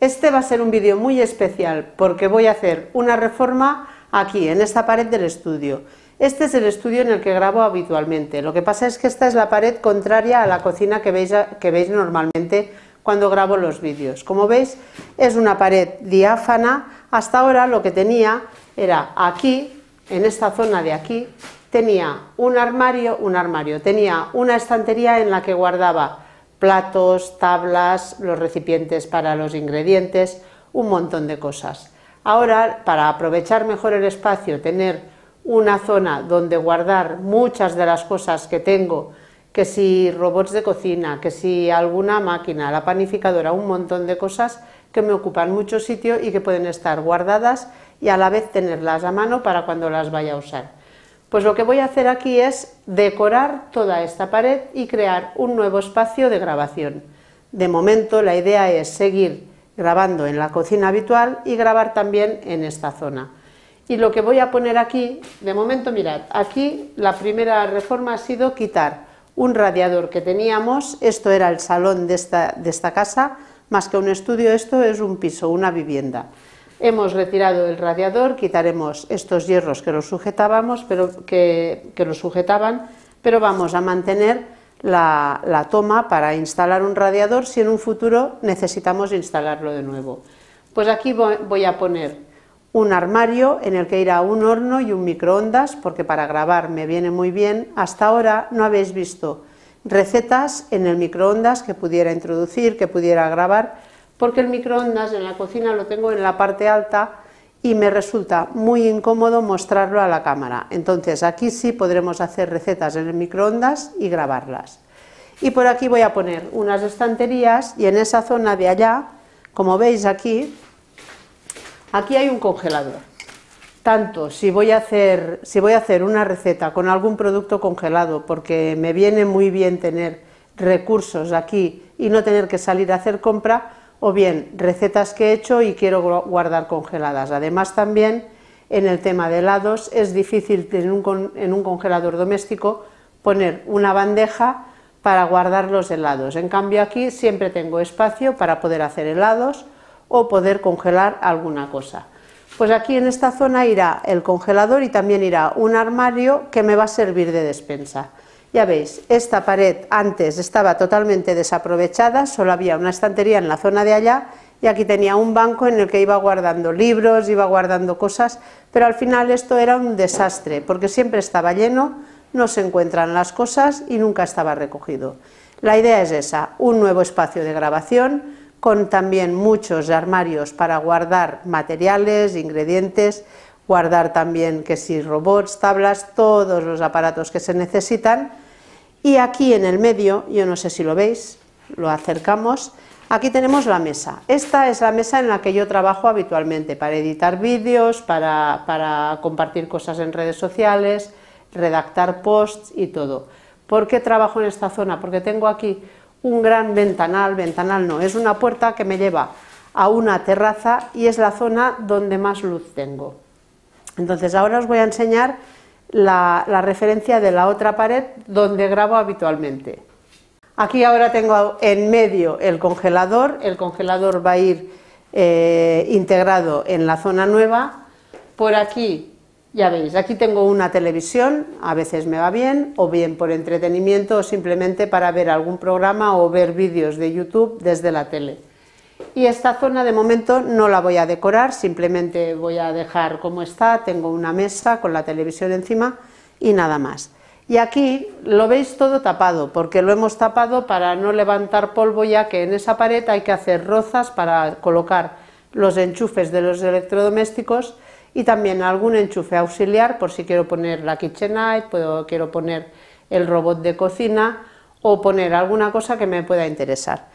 Este va a ser un vídeo muy especial porque voy a hacer una reforma aquí, en esta pared del estudio. Este es el estudio en el que grabo habitualmente, lo que pasa es que esta es la pared contraria a la cocina que veis, normalmente cuando grabo los vídeos. Como veis es una pared diáfana, hasta ahora lo que tenía era aquí, en esta zona de aquí, tenía un armario, un armario, tenía una estantería en la que guardaba platos, tablas, los recipientes para los ingredientes, un montón de cosas. Ahora, para aprovechar mejor el espacio, tener una zona donde guardar muchas de las cosas que tengo, que si robots de cocina, que si alguna máquina, la panificadora, un montón de cosas que me ocupan mucho sitio y que pueden estar guardadas y a la vez tenerlas a mano para cuando las vaya a usar. Pues lo que voy a hacer aquí es decorar toda esta pared y crear un nuevo espacio de grabación. De momento la idea es seguir grabando en la cocina habitual y grabar también en esta zona. Y lo que voy a poner aquí, de momento mirad, aquí la primera reforma ha sido quitar un radiador que teníamos, esto era el salón de esta, casa, más que un estudio, esto es un piso, una vivienda. Hemos retirado el radiador, quitaremos estos hierros que lo sujetábamos, pero que, que sujetaban, pero vamos a mantener la, toma para instalar un radiador si en un futuro necesitamos instalarlo de nuevo. Pues aquí voy a poner un armario en el que irá un horno y un microondas, porque para grabar me viene muy bien. Hasta ahora no habéis visto recetas en el microondas que pudiera introducir, que pudiera grabar porque el microondas en la cocina lo tengo en la parte alta y me resulta muy incómodo mostrarlo a la cámara. Entonces aquí sí podremos hacer recetas en el microondas y grabarlas. Y por aquí voy a poner unas estanterías y en esa zona de allá, como veis aquí, aquí hay un congelador. Tanto si voy a hacer, si voy a hacer una receta con algún producto congelado, porque me viene muy bien tener recursos aquí y no tener que salir a hacer compra, o bien recetas que he hecho y quiero guardar congeladas. Además también en el tema de helados es difícil en un, un congelador doméstico poner una bandeja para guardar los helados. En cambio aquí siempre tengo espacio para poder hacer helados o poder congelar alguna cosa. Pues aquí en esta zona irá el congelador y también irá un armario que me va a servir de despensa. Ya veis, esta pared antes estaba totalmente desaprovechada, solo había una estantería en la zona de allá y aquí tenía un banco en el que iba guardando libros, iba guardando cosas, pero al final esto era un desastre porque siempre estaba lleno, no se encuentran las cosas y nunca estaba recogido. La idea es esa, un nuevo espacio de grabación con también muchos armarios para guardar materiales, ingredientes, guardar también que si robots, tablas, todos los aparatos que se necesitan. Y aquí en el medio, yo no sé si lo veis, lo acercamos, aquí tenemos la mesa. Esta es la mesa en la que yo trabajo habitualmente para editar vídeos, para, para compartir cosas en redes sociales, redactar posts y todo. ¿Por qué trabajo en esta zona? Porque tengo aquí un gran ventanal, ventanal no, es una puerta que me lleva a una terraza y es la zona donde más luz tengo. Entonces ahora os voy a enseñar la, referencia de la otra pared donde grabo habitualmente. Aquí ahora tengo en medio el congelador, el congelador va a ir eh, integrado en la zona nueva. Por aquí, ya veis, aquí tengo una televisión, a veces me va bien, o bien por entretenimiento o simplemente para ver algún programa o ver vídeos de YouTube desde la tele y esta zona de momento no la voy a decorar, simplemente voy a dejar como está, tengo una mesa con la televisión encima y nada más. Y aquí lo veis todo tapado, porque lo hemos tapado para no levantar polvo, ya que en esa pared hay que hacer rozas para colocar los enchufes de los electrodomésticos y también algún enchufe auxiliar, por si quiero poner la KitchenAid, puedo, quiero poner el robot de cocina o poner alguna cosa que me pueda interesar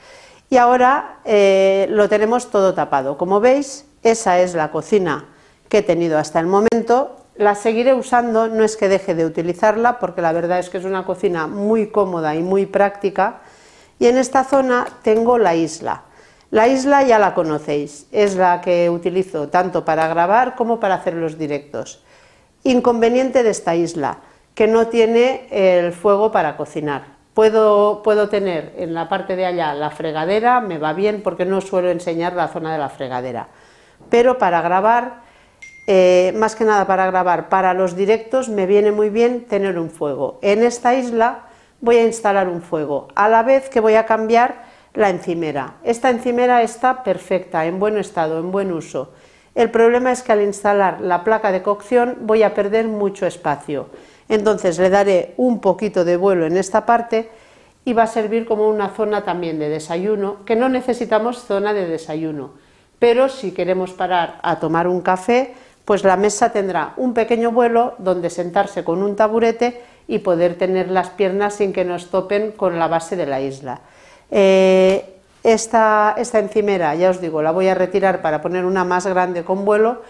y ahora eh, lo tenemos todo tapado. Como veis, esa es la cocina que he tenido hasta el momento. La seguiré usando, no es que deje de utilizarla, porque la verdad es que es una cocina muy cómoda y muy práctica. Y en esta zona tengo la isla. La isla ya la conocéis, es la que utilizo tanto para grabar como para hacer los directos. Inconveniente de esta isla, que no tiene el fuego para cocinar Puedo, tener en la parte de allá la fregadera, me va bien porque no suelo enseñar la zona de la fregadera, pero para grabar, eh, más que nada para grabar, para los directos me viene muy bien tener un fuego. En esta isla voy a instalar un fuego, a la vez que voy a cambiar la encimera. Esta encimera está perfecta, en buen estado, en buen uso. El problema es que al instalar la placa de cocción voy a perder mucho espacio. Entonces le daré un poquito de vuelo en esta parte y va a servir como una zona también de desayuno, que no necesitamos zona de desayuno, pero si queremos parar a tomar un café, pues la mesa tendrá un pequeño vuelo donde sentarse con un taburete y poder tener las piernas sin que nos topen con la base de la isla. Eh, esta, encimera, ya os digo, la voy a retirar para poner una más grande con vuelo,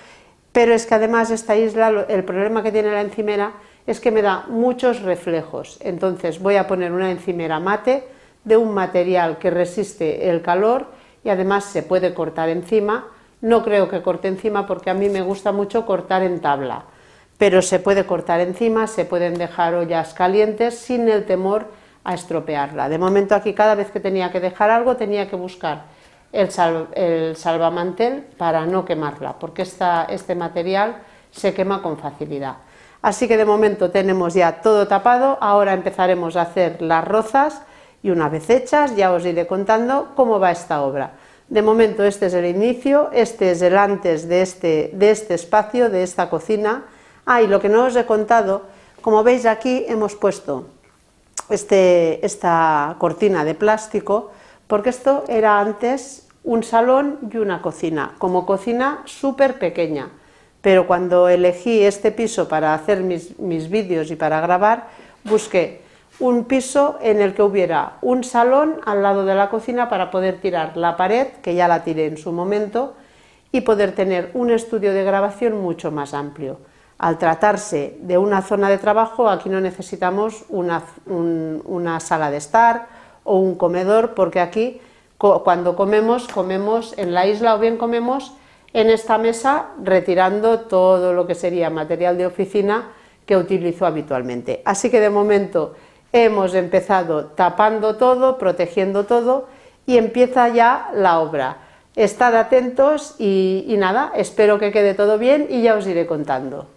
pero es que además esta isla, el problema que tiene la encimera es que me da muchos reflejos, entonces voy a poner una encimera mate de un material que resiste el calor y además se puede cortar encima, no creo que corte encima porque a mí me gusta mucho cortar en tabla, pero se puede cortar encima, se pueden dejar ollas calientes sin el temor a estropearla. De momento aquí cada vez que tenía que dejar algo tenía que buscar el, salvamantel para no quemarla, porque este material se quema con facilidad. Así que de momento tenemos ya todo tapado, ahora empezaremos a hacer las rozas y una vez hechas ya os iré contando cómo va esta obra. De momento este es el inicio, este es el antes de este, de este espacio, de esta cocina. Ah, y lo que no os he contado, como veis aquí hemos puesto este, esta cortina de plástico, porque esto era antes un salón y una cocina, como cocina súper pequeña. Pero cuando elegí este piso para hacer mis, mis vídeos y para grabar, busqué un piso en el que hubiera un salón al lado de la cocina para poder tirar la pared, que ya la tiré en su momento, y poder tener un estudio de grabación mucho más amplio. Al tratarse de una zona de trabajo, aquí no necesitamos una, sala de estar o un comedor, porque aquí cuando comemos, comemos en la isla o bien comemos en esta mesa retirando todo lo que sería material de oficina que utilizo habitualmente. Así que de momento hemos empezado tapando todo, protegiendo todo y empieza ya la obra. Estad atentos y nada, espero que quede todo bien y ya os iré contando.